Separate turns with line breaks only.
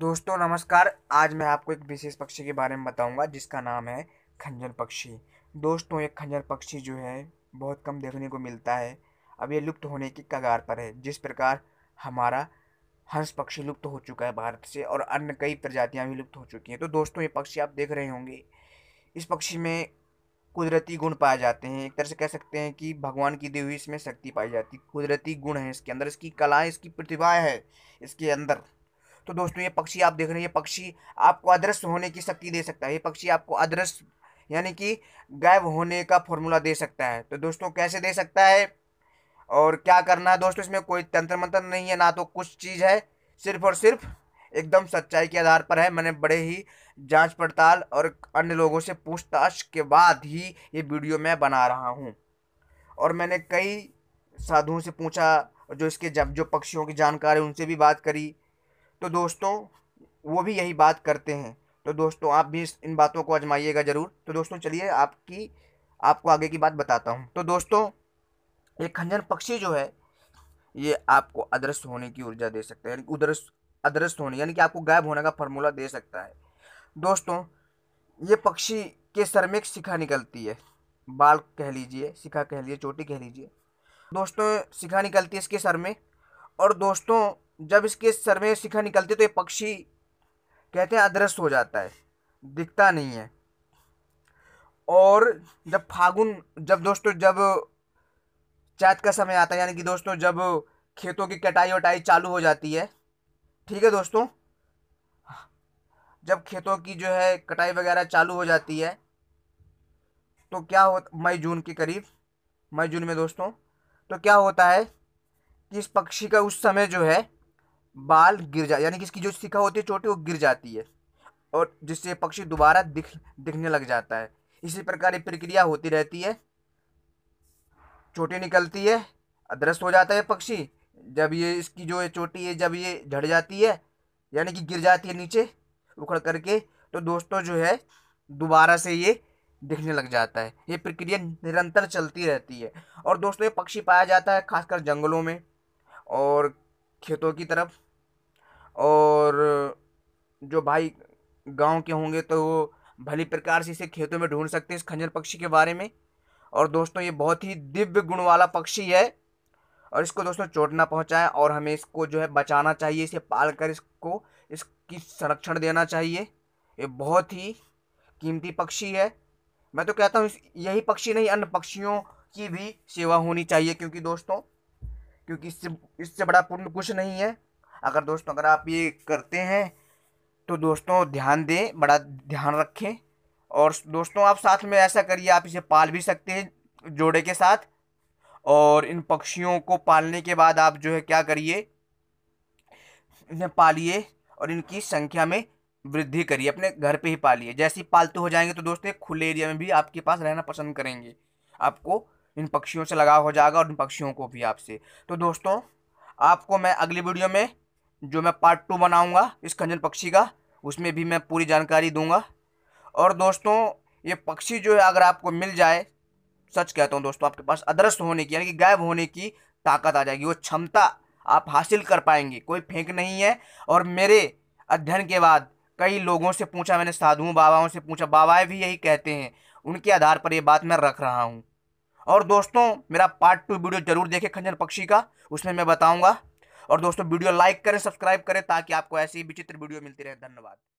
दोस्तों नमस्कार आज मैं आपको एक विशेष पक्षी के बारे में बताऊंगा जिसका नाम है खंजर पक्षी दोस्तों ये खंजर पक्षी जो है बहुत कम देखने को मिलता है अब ये लुप्त होने की कगार पर है जिस प्रकार हमारा हंस पक्षी लुप्त हो चुका है भारत से और अन्य कई प्रजातियाँ भी लुप्त हो चुकी हैं तो दोस्तों ये पक्षी आप देख रहे होंगे इस पक्षी में कुदरती गुण पाए जाते हैं एक तरह से कह सकते हैं कि भगवान की देवी हुई इसमें शक्ति पाई जाती है कुदरती गुण है इसके अंदर इसकी कला है इसकी प्रतिभा है इसके अंदर तो दोस्तों ये पक्षी आप देख रहे हैं ये पक्षी आपको अदृश्य होने की शक्ति दे सकता है ये पक्षी आपको अदृश्य यानी कि गायब होने का फॉर्मूला दे सकता है तो दोस्तों कैसे दे सकता है और क्या करना है दोस्तों इसमें कोई तंत्र मंत्र नहीं है ना तो कुछ चीज़ है सिर्फ और सिर्फ एकदम सच्चाई के आधार पर है मैंने बड़े ही जांच पड़ताल और अन्य लोगों से पूछताछ के बाद ही ये वीडियो मैं बना रहा हूँ और मैंने कई साधुओं से पूछा जो इसके जब जो पक्षियों की जानकारी उनसे भी बात करी तो दोस्तों वो भी यही बात करते हैं तो दोस्तों आप भी इन बातों को आजमाइएगा ज़रूर तो दोस्तों चलिए आपकी आपको आगे की बात बताता हूँ तो दोस्तों ये खंजन पक्षी जो है ये आपको अदृश्य होने की ऊर्जा दे सकता है यानी उदृश अदृश्य होने यानी कि आपको गायब होने का फार्मूला दे सकता है दोस्तों ये पक्षी के सर में एक शिखा निकलती है बाल कह लीजिए शिखा कह लीजिए चोटी कह लीजिए दोस्तों शिखा निकलती है इसके सर में और दोस्तों जब इसके सर में शिखर निकलती तो ये पक्षी कहते हैं अदृश्य हो जाता है दिखता नहीं है और जब फागुन जब दोस्तों जब चैत का समय आता है यानी कि दोस्तों जब खेतों की कटाई वटाई चालू हो जाती है ठीक है दोस्तों जब खेतों की जो है कटाई वगैरह चालू हो जाती है तो क्या हो मई जून के करीब मई जून में दोस्तों तो क्या होता है कि इस पक्षी का उस समय जो है बाल गिर जा यानी कि इसकी जो शिखा होती है चोटी वो गिर जाती है और जिससे पक्षी दोबारा दिख दिखने लग जाता है इसी प्रकार ये प्रक्रिया होती रहती है चोटी निकलती है अदृश्य हो जाता है पक्षी जब ये इसकी जो है चोटी है जब ये झड़ जाती है यानी कि गिर जाती है नीचे उखड़ करके तो दोस्तों जो है दोबारा से ये दिखने लग जाता है ये प्रक्रिया निरंतर चलती रहती है और दोस्तों ये पक्षी पाया जाता है खासकर जंगलों में और खेतों की तरफ और जो भाई गांव के होंगे तो वो भली प्रकार से इसे खेतों में ढूंढ सकते हैं इस खंजर पक्षी के बारे में और दोस्तों ये बहुत ही दिव्य गुण वाला पक्षी है और इसको दोस्तों चोट ना पहुँचाए और हमें इसको जो है बचाना चाहिए इसे पाल कर इसको इसकी संरक्षण देना चाहिए ये बहुत ही कीमती पक्षी है मैं तो कहता हूँ यही पक्षी नहीं अन्य पक्षियों की भी सेवा होनी चाहिए क्योंकि दोस्तों क्योंकि इससे इससे बड़ा पुण्य कुछ नहीं है अगर दोस्तों अगर आप ये करते हैं तो दोस्तों ध्यान दें बड़ा ध्यान रखें और दोस्तों आप साथ में ऐसा करिए आप इसे पाल भी सकते हैं जोड़े के साथ और इन पक्षियों को पालने के बाद आप जो है क्या करिए इन्हें पालिए और इनकी संख्या में वृद्धि करिए अपने घर पे ही पालिए जैसे ही पालतू हो जाएंगे तो दोस्तों खुले एरिया में भी आपके पास रहना पसंद करेंगे आपको इन पक्षियों से लगाव हो जाएगा और इन पक्षियों को भी आपसे तो दोस्तों आपको मैं अगली वीडियो में जो मैं पार्ट टू बनाऊँगा इस खंजन पक्षी का उसमें भी मैं पूरी जानकारी दूंगा और दोस्तों ये पक्षी जो है अगर आपको मिल जाए सच कहता हूँ दोस्तों आपके पास अदृश्य होने की यानी कि गायब होने की ताकत आ जाएगी वो क्षमता आप हासिल कर पाएंगे कोई फेंक नहीं है और मेरे अध्ययन के बाद कई लोगों से पूछा मैंने साधुओं बाबाओं से पूछा बाबाएं भी यही कहते हैं उनके आधार पर ये बात मैं रख रहा हूँ और दोस्तों मेरा पार्ट टू वीडियो जरूर देखें खंजन पक्षी का उसमें मैं बताऊंगा और दोस्तों वीडियो लाइक करें सब्सक्राइब करें ताकि आपको ऐसी विचित्र वीडियो मिलती रहे धन्यवाद